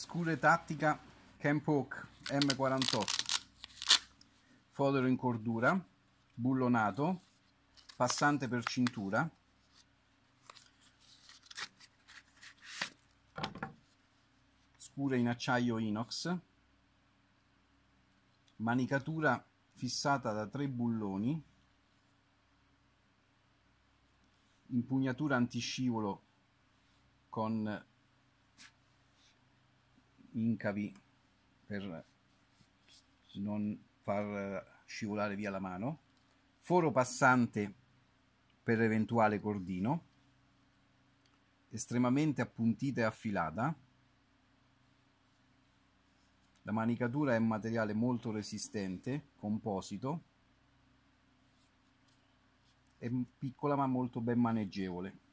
Scure Tattica Camp Oak M48 fodero in cordura bullonato passante per cintura scure in acciaio inox manicatura fissata da tre bulloni impugnatura antiscivolo con incavi per non far eh, scivolare via la mano, foro passante per eventuale cordino, estremamente appuntita e affilata, la manicatura è un materiale molto resistente, composito, è piccola ma molto ben maneggevole.